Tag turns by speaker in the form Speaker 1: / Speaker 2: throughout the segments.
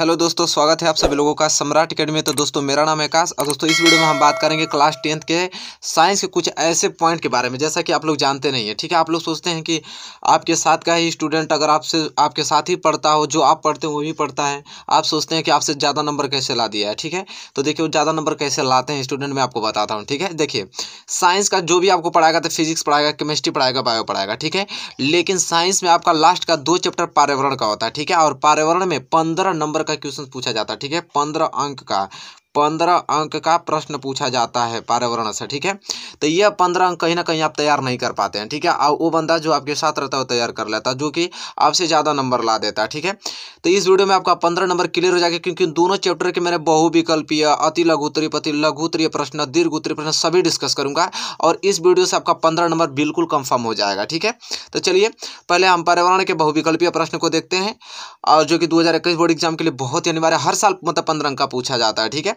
Speaker 1: hello दोस्तों स्वागत है आप सभी लोगों का सम्राट अकेडमी तो दोस्तों मेरा नाम है काश और दोस्तों इस वीडियो में हम बात करेंगे क्लास टेंथ के साइंस के कुछ ऐसे पॉइंट के बारे में जैसा कि आप लोग जानते नहीं है ठीक है आप लोग सोचते हैं कि आपके साथ का ही स्टूडेंट अगर आपसे आपके साथ ही पढ़ता हो जो आप पढ़ते हो वो भी पढ़ता है आप सोचते हैं कि आपसे ज़्यादा नंबर कैसे ला दिया है ठीक है तो देखिए वो ज़्यादा नंबर कैसे लाते हैं स्टूडेंट मैं आपको बताता हूँ ठीक है देखिए साइंस का जो भी आपको पढ़ाएगा तो फिजिक्स पढ़ाएगा केमिस्ट्री पढ़ाएगा बायो पढ़ाएगा ठीक है लेकिन साइंस में आपका लास्ट का दो चैप्टर पर्यावरण का होता है ठीक है और पर्यावरण में पंद्रह नंबर का क्वेश्चन पूछा जाता है ठीक है पंद्रह अंक का पंद्रह अंक का प्रश्न पूछा जाता है पर्यावरण से ठीक है तो यह पंद्रह अंक कहीं ना कहीं आप तैयार नहीं कर पाते हैं ठीक है और वो बंदा जो आपके साथ रहता है वो तैयार कर लेता है जो कि आपसे ज़्यादा नंबर ला देता है ठीक है तो इस वीडियो में आपका पंद्रह नंबर क्लियर हो जाएगा क्योंकि दोनों चैप्टर के मैंने बहुविकल्पीय अति लघुतरी पति लघुतरीय प्रश्न दीर्घ उत्तरीय प्रश्न सभी डिस्कस करूँगा और इस वीडियो से आपका पंद्रह नंबर बिल्कुल कंफर्म हो जाएगा ठीक है तो चलिए पहले हम पर्यावरण के बहुविकल्पीय प्रश्न को देखते हैं और जो कि दो बोर्ड एग्जाम के लिए बहुत ही अनिवार्य हर साल मतलब पंद्रह अंक का पूछा जाता है ठीक है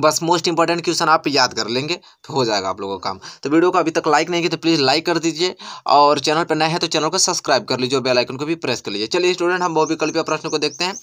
Speaker 1: बस मोस्ट इंपॉर्टेंट क्वेश्चन आप याद कर लेंगे तो हो जाएगा आप लोगों का काम तो वीडियो को अभी तक लाइक नहीं किया तो प्लीज़ लाइक कर दीजिए और चैनल पर नए हैं तो चैनल को सब्सक्राइब कर लीजिए और बेलाइकन को भी प्रेस कर लीजिए चलिए स्टूडेंट हम बहुविकल्पीय प्रश्न को देखते हैं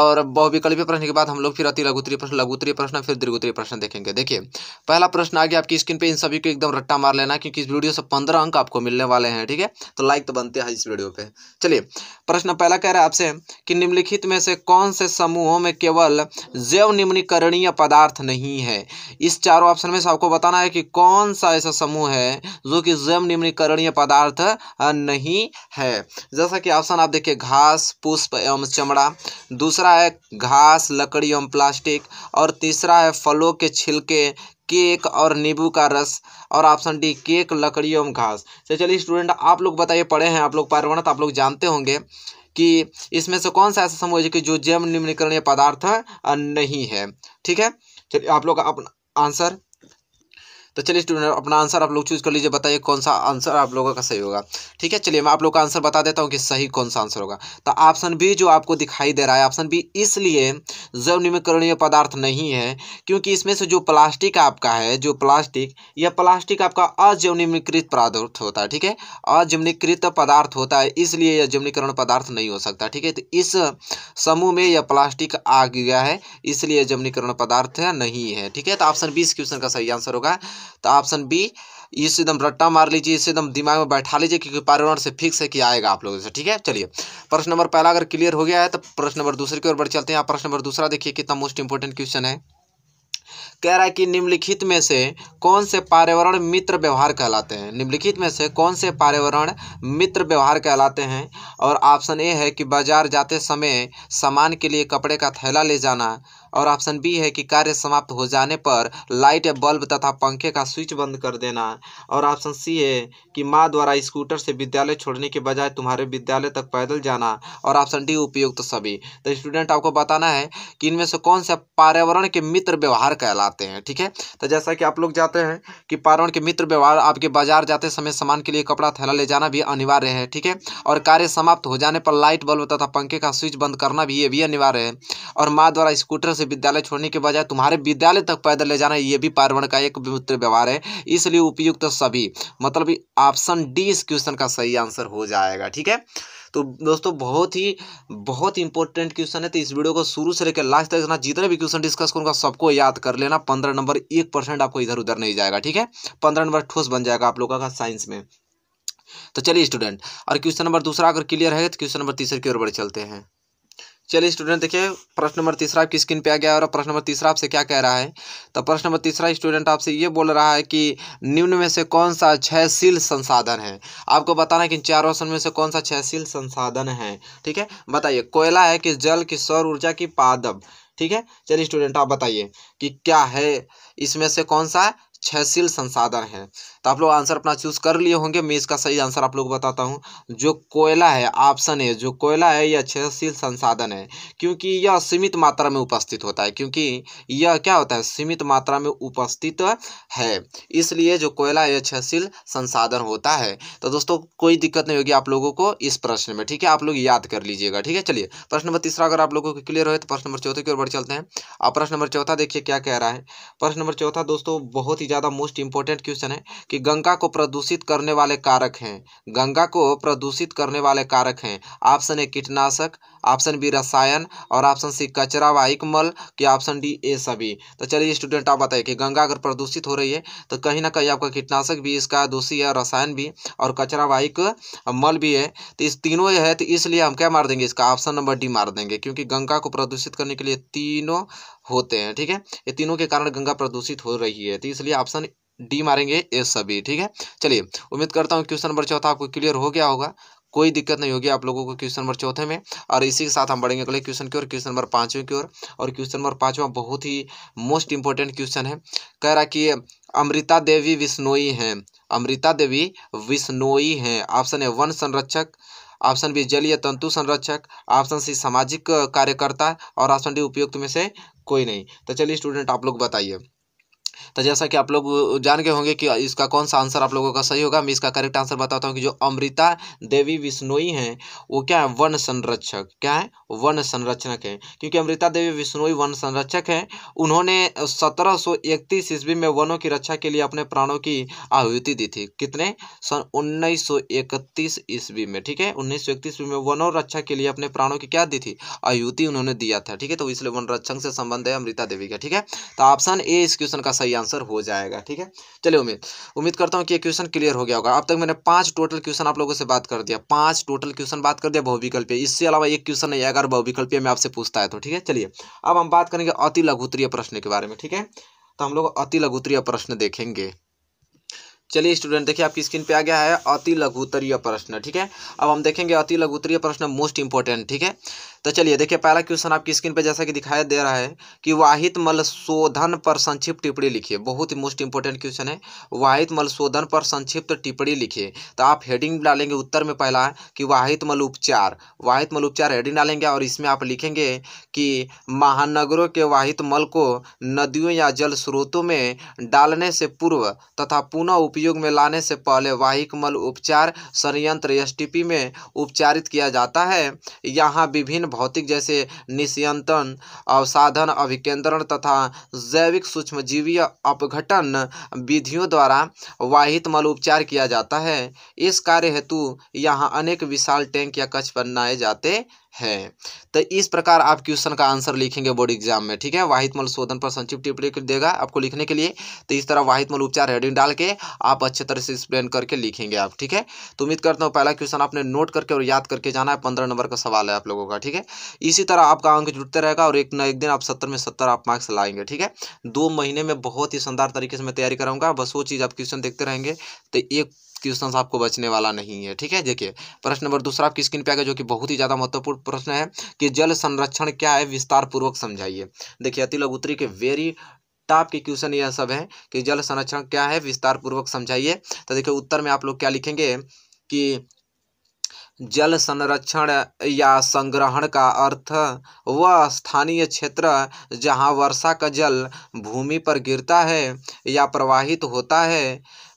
Speaker 1: और बहुविकल्पीय प्रश्न के बाद हम लोग फिर अति लघुतरी प्रश्न लघुतरी प्रश्न फिर दीर्घोत्तरीय प्रश्न देखेंगे देखिए पहला प्रश्न आ गया आपकी स्क्रीन पर इन सभी को एकदम रट्टा मार लेना क्योंकि इस वीडियो से पंद्रह अंक आपको मिलने वाले हैं ठीक है तो लाइक तो बनते हैं इस वीडियो पर चलिए प्रश्न पहला कह रहा है आपसे कि निम्नलिखित में से कौन से समूहों में केवल जैव निम्नीकरणीय पदार्थ नहीं नहीं है इस चारों ऑप्शन में से आपको बताना है कि कौन सा ऐसा समूह है जो कि जैव निम्नीकरणीय पदार्थ नहीं है जैसा कि ऑप्शन आप देखिए घास पुष्प एवं चमड़ा दूसरा है घास लकड़ी एवं प्लास्टिक और तीसरा है फलों के छिलके केक और नींबू का रस और ऑप्शन डी केक लकड़ी एवं घास तो चलिए स्टूडेंट आप लोग बताइए पढ़े हैं आप लोग पार्वणत तो आप लोग जानते होंगे कि इसमें से कौन सा ऐसा समूह है कि जो जैव निम्नीकरणीय पदार्थ नहीं है ठीक है चलिए आप लोग का अपना आंसर तो चलिए स्टूडेंट अपना आंसर आप लोग चूज़ कर लीजिए बताइए कौन सा आंसर आप लोगों का सही होगा ठीक है चलिए मैं आप लोग का आंसर बता देता हूँ कि सही कौन सा आंसर होगा तो ऑप्शन बी जो आपको दिखाई दे रहा है ऑप्शन बी इसलिए जैव निम्नकरणीय पदार्थ नहीं है क्योंकि इसमें से जो प्लास्टिक आपका है जो प्लास्टिक यह प्लास्टिक आपका अजवनिमीकृत पदार्थ होता है ठीक है अजमनीकृत पदार्थ होता है इसलिए यह जमनीकरण पदार्थ नहीं हो सकता ठीक है तो इस समूह में यह प्लास्टिक आ गया है इसलिए जमनीकरण पदार्थ नहीं है ठीक है तो ऑप्शन बी इस क्वेश्चन का सही आंसर होगा तो ऑप्शन बी इससे एकदम रट्टा मार लीजिए इससे एकदम दिमाग में बैठा लीजिए क्योंकि पार्लर से फिक्स है कि आएगा आप लोगों से ठीक है चलिए प्रश्न नंबर पहला अगर क्लियर हो गया है तो प्रश्न नंबर दूसरे की ओर बढ़ चलते हैं यहाँ प्रश्न नंबर दूसरा देखिए कितना मोस्ट इंपॉर्टेंट क्वेश्चन है कह रहा है कि निम्नलिखित में से कौन से पर्यावरण मित्र व्यवहार कहलाते हैं निम्नलिखित में से कौन से पर्यावरण मित्र व्यवहार कहलाते हैं और ऑप्शन ए है कि बाजार जाते समय सामान के लिए कपड़े का थैला ले जाना और ऑप्शन बी है कि कार्य समाप्त हो जाने पर लाइट या बल्ब तथा पंखे का स्विच बंद कर देना और ऑप्शन सी है कि माँ द्वारा स्कूटर से विद्यालय छोड़ने के बजाय तुम्हारे विद्यालय तक पैदल जाना और ऑप्शन डी उपयुक्त तो सभी तो स्टूडेंट आपको बताना है कि इनमें से कौन से पर्यावरण के मित्र व्यवहार कहलाते हैं ठीक है तो जैसा कि आप लोग जाते हैं कि पर्यावरण के मित्र व्यवहार आपके बाजार जाते समय सामान के लिए कपड़ा थैला ले जाना भी अनिवार्य है ठीक है और कार्य समाप्त हो जाने पर लाइट बल्ब तथा पंखे का स्विच बंद करना भी ये भी अनिवार्य है और माँ द्वारा स्कूटर से से विद्यालय छोड़ने के बजाय तुम्हारे विद्यालय तक पैदल ले जाना ये भी पार्वण का एक विमुक्त व्यवहार है इसलिए उपयुक्त सभी मतलब ऑप्शन डी इस क्वेश्चन का सही आंसर हो जाएगा ठीक है तो दोस्तों बहुत ही बहुत इंपॉर्टेंट क्वेश्चन है तो इस वीडियो को शुरू से लेकर लास्ट तक जितने भी क्वेश्चन डिस्कस करूँगा सबको याद कर लेना पंद्रह नंबर एक परसेंट आपको इधर उधर नहीं जाएगा ठीक है पंद्रह नंबर ठोस बन जाएगा आप लोगों का साइंस में तो चलिए स्टूडेंट और क्वेश्चन नंबर दूसरा अगर क्लियर है तो क्वेश्चन नंबर तीसरे की ओर बढ़े चलते हैं चलिए स्टूडेंट देखिए प्रश्न नंबर तीसरा आपकी स्क्रीन पे आ गया और प्रश्न नंबर तीसरा आपसे क्या कह रहा है तो प्रश्न नंबर तीसरा स्टूडेंट आपसे ये बोल रहा है कि निम्न में से कौन सा क्षयशील संसाधन है आपको बताना है कि चार ऑप्शन में से कौन सा क्षयशील संसाधन है ठीक है बताइए कोयला है कि जल की सौर ऊर्जा की पादब ठीक है चलिए स्टूडेंट आप बताइए कि क्या है इसमें से कौन सा क्षयशील संसाधन है तो आप लोग आंसर अपना चूज कर लिए होंगे मैं इसका सही आंसर आप लोग बताता हूँ जो कोयला है ऑप्शन है जो कोयला है यह क्षयशील संसाधन है क्योंकि यह सीमित मात्रा में उपस्थित होता है क्योंकि यह क्या होता है सीमित मात्रा में उपस्थित है इसलिए जो कोयला यह क्षयशील संसाधन होता है तो दोस्तों कोई दिक्कत नहीं होगी आप लोगों को इस प्रश्न में ठीक है आप लोग याद कर लीजिएगा ठीक है चलिए प्रश्न नंबर तीसरा अगर आप लोगों को क्लियर हो तो प्रश्न नंबर चौथे की ओर बढ़ चलते हैं अब प्रश्न नंबर चौथा देखिए क्या कह रहा है प्रश्न नंबर चौथा दोस्तों बहुत ही ज़्यादा मोस्ट इंपॉर्टेंट क्वेश्चन है कि गंगा को प्रदूषित करने वाले कारक हैं गंगा को प्रदूषित करने वाले कारक हैं ऑप्शन ए कीटनाशक ऑप्शन बी रसायन और ऑप्शन सी कचरा वाहिक मल कि ऑप्शन डी ए सभी तो चलिए स्टूडेंट आप बताइए कि गंगा अगर प्रदूषित हो रही है तो कहीं ना कहीं आपका कीटनाशक भी इसका दोषी है रसायन भी और कचरा वाहिक मल भी है तो इस तीनों है तो इसलिए हम क्या मार देंगे इसका ऑप्शन नंबर डी मार देंगे क्योंकि गंगा को प्रदूषित करने के लिए तीनों होते हैं ठीक है ये तीनों के कारण गंगा प्रदूषित हो रही है तो इसलिए ऑप्शन डी मारेंगे ए सभी ठीक है चलिए उम्मीद करता हूँ क्वेश्चन नंबर चौथा आपको क्लियर हो गया होगा कोई दिक्कत नहीं होगी आप लोगों को क्वेश्चन नंबर चौथे में और इसी के साथ हम बढ़ेंगे अगले क्वेश्चन की ओर क्वेश्चन नंबर पाँचवें की ओर और क्वेश्चन नंबर पाँचवा बहुत ही मोस्ट इंपॉर्टेंट क्वेश्चन है कह रहा कि अमृता देवी विष्णोई हैं अमृता देवी विष्णोई हैं ऑप्शन है वन संरक्षक ऑप्शन बी जलीय तंतु संरक्षक ऑप्शन सी सामाजिक कार्यकर्ता और ऑप्शन डी उपयुक्त में से कोई नहीं तो चलिए स्टूडेंट आप लोग बताइए तो जैसा कि आप लोग जान गए होंगे कि इसका कौन सा आंसर आप लोगों का सही होगा मैं इसका करेक्ट आंसर बताता हूँ कि जो अमृता देवी विष्णोई हैं वो क्या है वन संरक्षक क्या है वन संरक्षक है क्योंकि अमृता देवी विश्नोई वन संरक्षक हैं उन्होंने सत्रह सौ इकतीस ईस्वी में वनों की रक्षा के लिए अपने प्राणों की आहुति दी थी कितने सन उन्नीस ईस्वी में ठीक है उन्नीस सौ ईस्वी में वनों रक्षा के लिए अपने प्राणों की क्या दी थी आहुति उन्होंने दिया था ठीक है तो इसलिए वन रक्षक से संबंध है अमृता देवी का ठीक है तो ऑप्शन ए इस क्वेश्चन का सही आंसर हो जाएगा ठीक है चलिए उम्मीद उम्मीद करता हूँ कि क्वेश्चन क्लियर हो गया होगा अब तक मैंने पांच टोटल क्वेश्चन आप लोगों से बात कर दिया पांच टोटल क्वेश्चन बात कर दिया बहुविकल्पीय इससे अलावा एक क्वेश्चन नहीं अगर बहुविकल्पीय में आपसे पूछता है तो ठीक है चलिए अब हम बात करेंगे अति लघुत्तरीय प्रश्न के बारे में ठीक है तो हम लोग अति लघुत्तरीय प्रश्न देखेंगे चलिए स्टूडेंट देखिए आपकी स्क्रीन पे आ गया है अति लघुतरीय प्रश्न ठीक है अब हम देखेंगे अति लघुतरीय प्रश्न मोस्ट इंपॉर्टेंट ठीक है तो चलिए देखिए पहला क्वेश्चन आपकी स्क्रीन पे जैसा कि दिखाई दे रहा है कि वाहित मल शोधन पर संक्षिप्त टिप्पणी लिखिए बहुत ही मोस्ट इंपॉर्टेंट क्वेश्चन है वाहित मल शोधन पर संक्षिप्त टिप्पणी लिखिए तो आप हेडिंग डालेंगे उत्तर में पहला कि वाहित मल उपचार वाहित मल उपचार हेडिंग डालेंगे और इसमें आप लिखेंगे कि महानगरों के वाहित मल को नदियों या जल स्रोतों में डालने से पूर्व तथा पुनः उपयोग उपयोग में लाने से पहले वाहिक मल उपचार संयंत्र एसटीपी में उपचारित किया जाता है यहाँ विभिन्न भौतिक जैसे निस्यंतन अवसाधन अभिकेंद्रण तथा जैविक सूक्ष्मजीवीय अपघटन विधियों द्वारा वाहित मल उपचार किया जाता है इस कार्य हेतु यहाँ अनेक विशाल टैंक या कक्ष बनाए जाते है तो इस प्रकार आप क्वेश्चन का आंसर लिखेंगे बोर्ड एग्जाम में ठीक है वाहित शोधन पर संक्षिप्त टिप्पणी देगा आपको लिखने के लिए तो इस तरह वाहित मल उपचार हेडिंग डाल के आप अच्छे तरह से एक्सप्लेन करके लिखेंगे आप ठीक है तो उम्मीद करता हूँ पहला क्वेश्चन आपने नोट करके और याद करके जाना है पंद्रह नंबर का सवाल है आप लोगों का ठीक है इसी तरह आपका अंक जुटते रहेगा और एक न एक दिन आप सत्तर में सत्तर आप मार्क्स लाएंगे ठीक है दो महीने में बहुत ही शानदार तरीके से मैं तैयारी कराऊंगा बस वो चीज़ आप क्वेश्चन देखते रहेंगे तो एक क्वेश्चन आपको बचने वाला नहीं है ठीक है देखिए प्रश्न नंबर दूसरा आपकी स्क्रीन पे आ गया जो कि बहुत ही ज़्यादा महत्वपूर्ण प्रश्न है कि जल संरक्षण क्या है विस्तार पूर्वक समझाइए देखिए अति लघुत्री के वेरी टॉप के क्वेश्चन यह सब है कि जल संरक्षण क्या है विस्तार पूर्वक समझाइए तो देखिए उत्तर में आप लोग क्या लिखेंगे कि जल संरक्षण या संग्रहण का अर्थ वह स्थानीय क्षेत्र जहां वर्षा का जल भूमि पर गिरता है या प्रवाहित होता है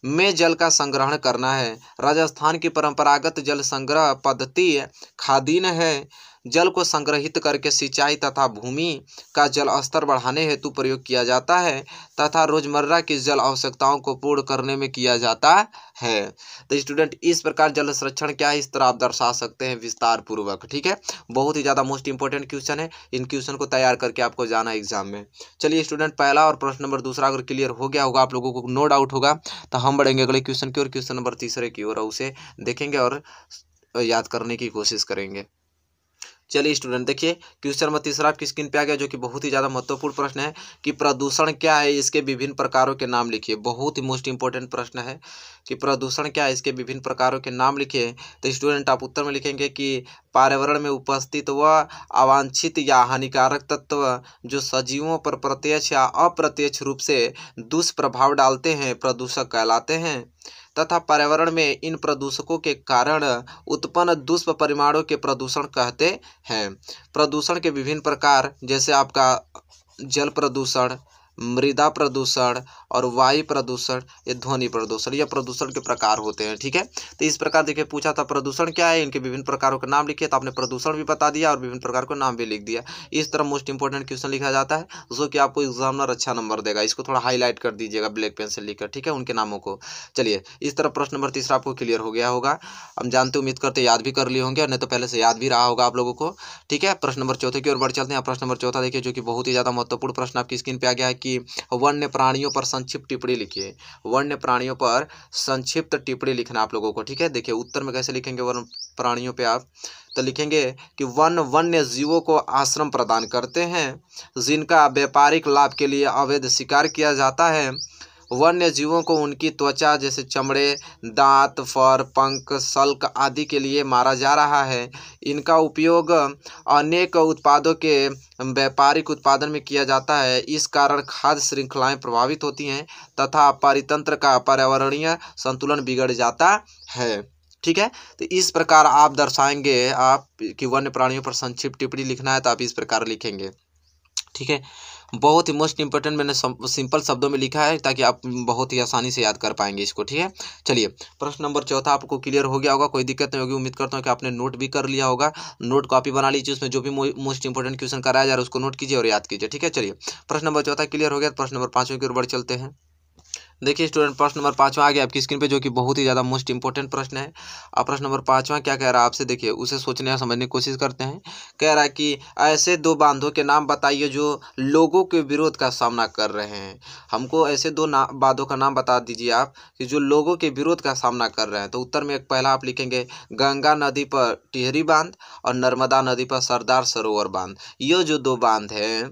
Speaker 1: में जल का संग्रहण करना है राजस्थान की परंपरागत जल संग्रह पद्धति खादीन है जल को संग्रहित करके सिंचाई तथा भूमि का जल स्तर बढ़ाने हेतु प्रयोग किया जाता है तथा रोजमर्रा की जल आवश्यकताओं को पूर्ण करने में किया जाता है तो स्टूडेंट इस प्रकार जल संरक्षण क्या है इस तरह आप दर्शा सकते हैं विस्तार पूर्वक ठीक है बहुत ही ज़्यादा मोस्ट इंपॉर्टेंट क्वेश्चन है इन क्वेश्चन को तैयार करके आपको जाना एग्जाम में चलिए स्टूडेंट पहला और प्रश्न नंबर दूसरा अगर क्लियर हो गया होगा आप लोगों को नो डाउट होगा तो हम बढ़ेंगे अगले क्वेश्चन की ओर क्वेश्चन नंबर तीसरे की ओर उसे देखेंगे और याद करने की कोशिश करेंगे चलिए स्टूडेंट देखिए क्वेश्चन नंबर तीसरा आपकी स्क्रीन पे आ गया जो कि बहुत ही ज़्यादा महत्वपूर्ण प्रश्न है कि प्रदूषण क्या है इसके विभिन्न प्रकारों के नाम लिखिए बहुत ही मोस्ट इंपॉर्टेंट प्रश्न है कि प्रदूषण क्या है इसके विभिन्न प्रकारों के नाम लिखिए तो स्टूडेंट आप उत्तर में लिखेंगे कि पर्यावरण में उपस्थित व अवांछित या हानिकारक तत्व जो सजीवों पर प्रत्यक्ष या अप्रत्यक्ष रूप से दुष्प्रभाव डालते हैं प्रदूषक कहलाते हैं तथा पर्यावरण में इन प्रदूषकों के कारण उत्पन्न दुष्प परिमाणों के प्रदूषण कहते हैं प्रदूषण के विभिन्न प्रकार जैसे आपका जल प्रदूषण मृदा प्रदूषण और वायु प्रदूषण ये ध्वनि प्रदूषण यह प्रदूषण के प्रकार होते हैं ठीक है तो इस प्रकार देखिए पूछा था प्रदूषण क्या है इनके विभिन्न प्रकारों के नाम लिखे तो आपने प्रदूषण भी बता दिया और विभिन्न प्रकार का नाम भी लिख दिया इस तरह मोस्ट इंपॉर्टेंट क्वेश्चन लिखा जाता है जो कि आपको एग्जामिनर अच्छा नंबर देगा इसको थोड़ा हाईलाइट कर दीजिएगा ब्लैक पेन लिखकर ठीक है उनके नामों को चलिए इस तरह प्रश्न नंबर तीसरा आपको क्लियर हो गया होगा हम जानते उम्मीद करते याद भी कर लिए होंगे और नहीं तो पहले से याद भी रहा होगा आप लोगों को ठीक है प्रश्न नंबर चौथे की ओर बढ़ चलते हैं प्रश्न नंबर चौथा देखिए जो कि बहुत ही ज़्यादा महत्वपूर्ण प्रश्न आपकी स्क्रीन पर आ गया है कि वन्य प्राणियों पर संक्षिप्त टिप्पणी लिखिए वन्य प्राणियों पर संक्षिप्त टिप्पणी लिखना आप लोगों को ठीक है देखिए उत्तर में कैसे लिखेंगे वर्ण प्राणियों पे आप तो लिखेंगे कि वन वन्य जीवों को आश्रम प्रदान करते हैं जिनका व्यापारिक लाभ के लिए अवैध शिकार किया जाता है वन्य जीवों को उनकी त्वचा जैसे चमड़े दांत फर पंख शल्क आदि के लिए मारा जा रहा है इनका उपयोग अनेक उत्पादों के व्यापारिक उत्पादन में किया जाता है इस कारण खाद्य श्रृंखलाएं प्रभावित होती हैं तथा परितंत्र का पर्यावरणीय संतुलन बिगड़ जाता है ठीक है तो इस प्रकार आप दर्शाएंगे आप कि वन्य प्राणियों पर संक्षिप्त टिप्पणी लिखना है तो आप इस प्रकार लिखेंगे ठीक है बहुत ही मोस्ट इंपॉर्टेंट मैंने सिंपल शब्दों में लिखा है ताकि आप बहुत ही आसानी से याद कर पाएंगे इसको ठीक है चलिए प्रश्न नंबर चौथा आपको क्लियर हो गया होगा कोई दिक्कत नहीं होगी उम्मीद करता हूँ कि आपने नोट भी कर लिया होगा नोट कॉपी बना लीजिए उसमें जो भी मोस्ट इंपॉर्टेंट क्वेश्चन कराया जा रहा है उसको नोट कीजिए और याद कीजिए ठीक है चलिए प्रश्न नंबर चौथा क्लियर हो गया प्रश्न नंबर पाँचों की ओर बढ़ चलते हैं देखिए स्टूडेंट प्रश्न नंबर पाँचवा आ गया आपकी स्क्रीन पे जो कि बहुत ही ज़्यादा मोस्ट इंपॉर्टेंट प्रश्न है अब प्रश्न नंबर पाँचवा क्या कह रहा है आपसे देखिए उसे सोचने या समझने की कोशिश करते हैं कह रहा है कि ऐसे दो बांधों के नाम बताइए जो लोगों के विरोध का सामना कर रहे हैं हमको ऐसे दो बांधों का नाम बता दीजिए आप कि जो लोगों के विरोध का सामना कर रहे हैं तो उत्तर में एक पहला आप लिखेंगे गंगा नदी पर टिहरी बांध और नर्मदा नदी पर सरदार सरोवर बांध ये जो दो बांध हैं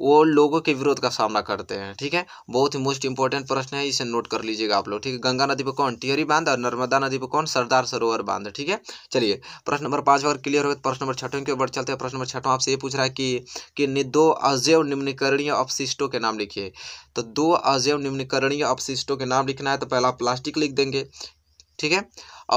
Speaker 1: वो लोगों के विरोध का सामना करते हैं ठीक है बहुत ही मोस्ट इंपॉर्टेंट प्रश्न है है इसे नोट कर लीजिएगा आप लोग ठीक है गंगा नदी पर कौन टिहरी बांध और नर्मदा नदी पर कौन सरदार सरोवर बांध ठीक है चलिए प्रश्न नंबर पाँच अगर क्लियर हो गया तो प्रश्न नंबर छठों की ओर चलते हैं प्रश्न नंबर छठों आपसे ये पूछ रहा है कि कि दो अजैव निम्नकरणीय अपशिष्टों के नाम लिखिए तो दो अजैव निम्नकरणीय अपशिष्टों के नाम लिखना है तो पहला प्लास्टिक लिख देंगे ठीक है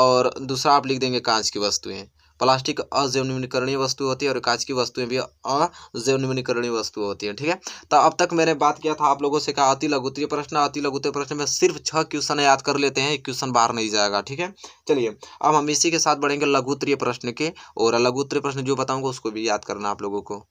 Speaker 1: और दूसरा आप लिख देंगे कांच की वस्तुएं प्लास्टिक अजैवनीकरणीय वस्तु होती है और कांच की वस्तुएं भी अजैवनीकरणीय वस्तु होती है ठीक है तो अब तक मैंने बात किया था आप लोगों से कहा अति लघुत्तरीय प्रश्न अति लघुत्तरीय प्रश्न में सिर्फ छह क्वेश्चन याद कर लेते हैं एक क्वेश्चन बाहर नहीं जाएगा ठीक है चलिए अब हम इसी के साथ बढ़ेंगे लघुत्तरीय प्रश्न के और लघुत्तरीय प्रश्न जो बताऊंगा उसको भी याद करना आप लोगों को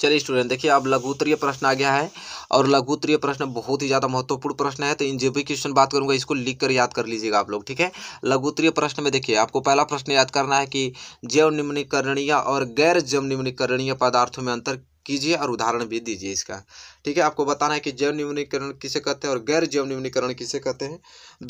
Speaker 1: चलिए स्टूडेंट देखिए अब लघुत्तरीय प्रश्न आ गया है और लघुत्तरीय प्रश्न बहुत ही ज़्यादा महत्वपूर्ण प्रश्न है तो इन जो भी क्वेश्चन बात करूंगा इसको लिख कर याद कर लीजिएगा आप लोग ठीक है लघुत्तरीय प्रश्न में देखिए आपको पहला प्रश्न याद करना है कि जैव निम्नीकरणीय और गैर जैव निम्नीकरणीय पदार्थों में अंतर कीजिए और उदाहरण भी दीजिए इसका ठीक है आपको बताना है कि जैव न्यूनीकरण किसे कहते हैं और गैर जैव न्यूनीकरण किसे कहते हैं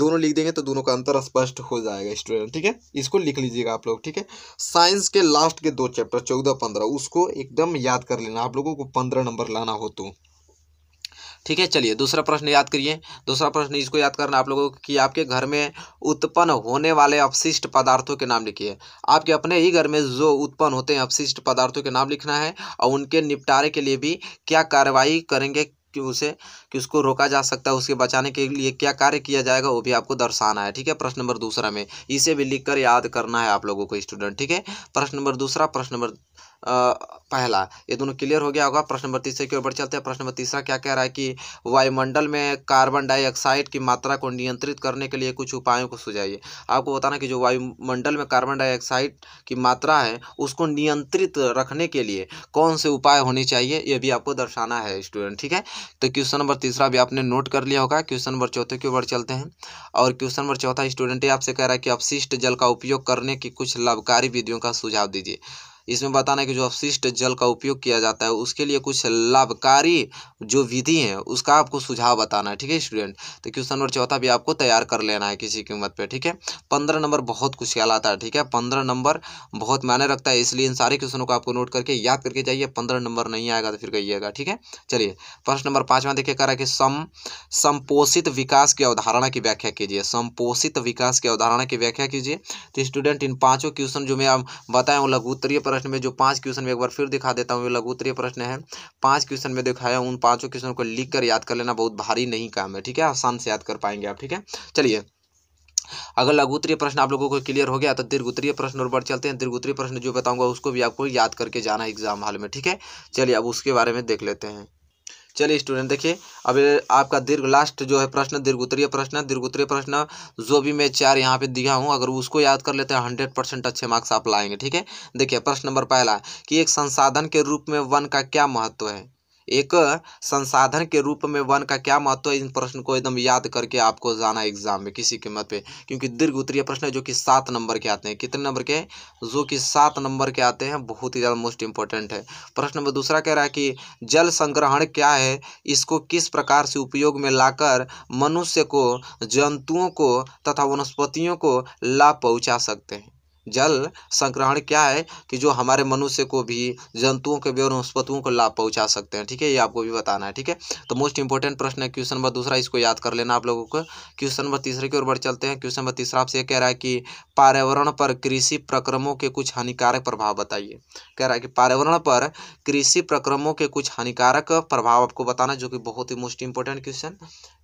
Speaker 1: दोनों लिख देंगे तो दोनों का अंतर स्पष्ट हो जाएगा स्टूडेंट ठीक है इसको लिख लीजिएगा आप लोग ठीक है साइंस के लास्ट के दो चैप्टर चौदह पंद्रह उसको एकदम याद कर लेना आप लोगों को पंद्रह नंबर लाना हो तो ठीक है चलिए दूसरा प्रश्न याद करिए दूसरा प्रश्न इसको याद करना आप लोगों को कि आपके घर में उत्पन्न होने वाले अपशिष्ट पदार्थों के नाम लिखिए आपके अपने ही घर में जो उत्पन्न होते हैं अपशिष्ट पदार्थों के नाम लिखना है और उनके निपटारे के लिए भी क्या कार्रवाई करेंगे कि उसे कि उसको रोका जा सकता है उसके बचाने के लिए क्या कार्य किया जाएगा वो भी आपको दर्शाना है ठीक है प्रश्न नंबर दूसरा में इसे भी लिखकर याद करना है आप लोगों को स्टूडेंट ठीक है प्रश्न नंबर दूसरा प्रश्न नंबर पहला ये दोनों क्लियर हो गया होगा प्रश्न नंबर तीसरे के ऊपर चलते हैं प्रश्न नंबर तीसरा क्या कह रहा है कि वायुमंडल में कार्बन डाइऑक्साइड की मात्रा को नियंत्रित करने के लिए कुछ उपायों को सुझाइए आपको बताना कि जो वायुमंडल में कार्बन डाइऑक्साइड की मात्रा है उसको नियंत्रित रखने के लिए कौन से उपाय होने चाहिए ये भी आपको दर्शाना है स्टूडेंट ठीक है तो क्वेश्चन नंबर तीसरा भी आपने नोट कर लिया होगा क्वेश्चन नंबर चौथे के ऊपर चलते हैं और क्वेश्चन नंबर चौथा स्टूडेंट ये आपसे कह रहा है कि अपशिष्ट जल का उपयोग करने की कुछ लाभकारी विधियों का सुझाव दीजिए इसमें बताना है कि जो अपशिष्ट जल का उपयोग किया जाता है उसके लिए कुछ लाभकारी जो विधि है उसका आपको सुझाव बताना है ठीक है स्टूडेंट तो क्वेश्चन नंबर चौथा भी आपको तैयार कर लेना है किसी कीमत पर ठीक है पंद्रह नंबर बहुत कुछ कहलाता है ठीक है पंद्रह नंबर बहुत मायने रखता है इसलिए इन सारे क्वेश्चनों को आपको नोट करके याद करके जाइए पंद्रह नंबर नहीं आएगा तो फिर कहिएगा ठीक है चलिए प्रश्न नंबर पाँचवा देखिए कह रहा है कि सम संपोषित विकास की अवधारणा की व्याख्या कीजिए संपोषित विकास की अवधारणा की व्याख्या कीजिए तो स्टूडेंट इन पांचों क्वेश्चन जो मैं बताएं वो लघु उत्तरीय पर प्रश्न में जो पांच क्वेश्चन में एक बार फिर दिखा देता हूँ ये लघुत्तरीय प्रश्न है पांच क्वेश्चन में दिखाया उन पांचों क्वेश्चन को लिख कर याद कर लेना बहुत भारी नहीं काम है ठीक है आसान से याद कर पाएंगे आप ठीक है चलिए अगर लघुत्तरीय प्रश्न आप लोगों को क्लियर हो गया तो दीर्घोत्तरीय प्रश्न और बढ़ चलते हैं दीर्घोत्तरीय प्रश्न जो बताऊंगा उसको भी आपको याद करके जाना एग्जाम हाल में ठीक है चलिए अब उसके बारे में देख लेते हैं चलिए स्टूडेंट देखिए अब आपका दीर्घ लास्ट जो है प्रश्न दीर्घ उत्तरीय प्रश्न दीर्घ उत्तरीय प्रश्न जो भी मैं चार यहाँ पे दिया हूँ अगर उसको याद कर लेते हैं हंड्रेड परसेंट अच्छे मार्क्स आप लाएंगे ठीक है देखिए प्रश्न नंबर पहला कि एक संसाधन के रूप में वन का क्या महत्व है एक संसाधन के रूप में वन का क्या महत्व है इन प्रश्न को एकदम याद करके आपको जाना एग्जाम में किसी कीमत पे क्योंकि दीर्घ उत्तरीय प्रश्न है जो कि सात नंबर के आते हैं कितने नंबर के जो कि सात नंबर के आते हैं बहुत ही ज़्यादा मोस्ट इंपॉर्टेंट है प्रश्न नंबर दूसरा कह रहा है कि जल संग्रहण क्या है इसको किस प्रकार से उपयोग में लाकर मनुष्य को जंतुओं को तथा वनस्पतियों को लाभ पहुँचा सकते हैं जल संक्रहण क्या है कि जो हमारे मनुष्य को भी जंतुओं के भी और वनस्पतुओं को लाभ पहुंचा सकते हैं ठीक है ये आपको भी बताना है ठीक है तो मोस्ट इंपॉर्टेंट प्रश्न है क्वेश्चन नंबर दूसरा इसको याद कर लेना आप लोगों को क्वेश्चन नंबर तीसरे की ओर बढ़ चलते हैं क्वेश्चन नंबर तीसरा आपसे कह रहा है कि पर्यावरण पर कृषि प्रक्रमों के कुछ हानिकारक प्रभाव बताइए कह रहा है कि पर्यावरण पर कृषि प्रक्रमों के कुछ हानिकारक प्रभाव आपको बताना जो कि बहुत ही मोस्ट इंपॉर्टेंट क्वेश्चन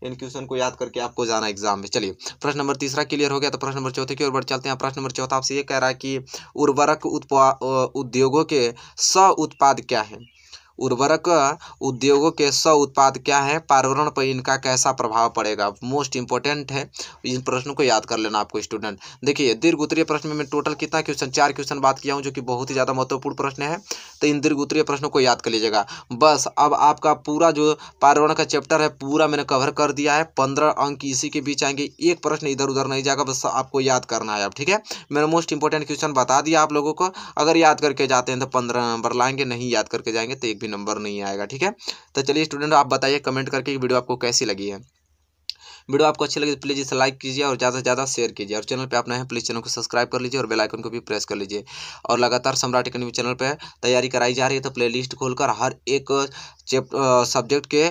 Speaker 1: इन क्वेश्चन को याद करके आपको जाना एग्जाम में चलिए प्रश्न नंबर तीसरा क्लियर हो गया तो प्रश्न नंबर चौथे की ओर बढ़ चलते हैं प्रश्न नंबर चौथा आपसे ये कह रहा है कि उर्वरक उत्पाद उद्योगों के स उत्पाद क्या है उर्वरक उद्योगों के स्व उत्पाद क्या हैं पर्यावरण पर इनका कैसा प्रभाव पड़ेगा मोस्ट इंपॉर्टेंट है इन प्रश्नों को याद कर लेना आपको स्टूडेंट देखिए दीर्घ उत्तरीय प्रश्न में टोटल कितना क्वेश्चन चार क्वेश्चन बात किया हूँ जो कि बहुत ही ज़्यादा महत्वपूर्ण प्रश्न है तो इन दीर्घ उत्तरीय प्रश्नों को याद कर लीजिएगा बस अब आपका पूरा जो पर्यावरण का चैप्टर है पूरा मैंने कवर कर दिया है पंद्रह अंक इसी के बीच आएंगे एक प्रश्न इधर उधर नहीं जाएगा बस आपको याद करना है अब ठीक है मैंने मोस्ट इंपॉर्टेंट क्वेश्चन बता दिया आप लोगों को अगर याद करके जाते हैं तो पंद्रह नंबर लाएंगे नहीं याद करके जाएंगे तो एक भी नंबर नहीं आएगा ठीक है तो चलिए स्टूडेंट आप बताइए कमेंट करके वीडियो आपको कैसी लगी है वीडियो आपको अच्छी लगी तो प्लीज़ इसे लाइक कीजिए और ज़्यादा से ज़्यादा शेयर कीजिए और चैनल पे आप नए हैं प्लीज़ चैनल को सब्सक्राइब कर लीजिए और बेल आइकन को भी प्रेस कर लीजिए और लगातार सम्राट अकेडमी चैनल पे तैयारी कराई जा रही है तो प्लेलिस्ट खोलकर हर एक सब्जेक्ट के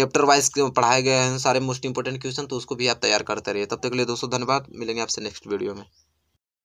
Speaker 1: चैप्टर वाइज पढ़ाए गए हैं सारे मोस्ट इंपॉर्टेंट क्वेश्चन तो उसको भी आप तैयार करते रहिए तब तक के लिए दोस्तों धन्यवाद मिलेंगे आपसे नेक्स्ट वीडियो में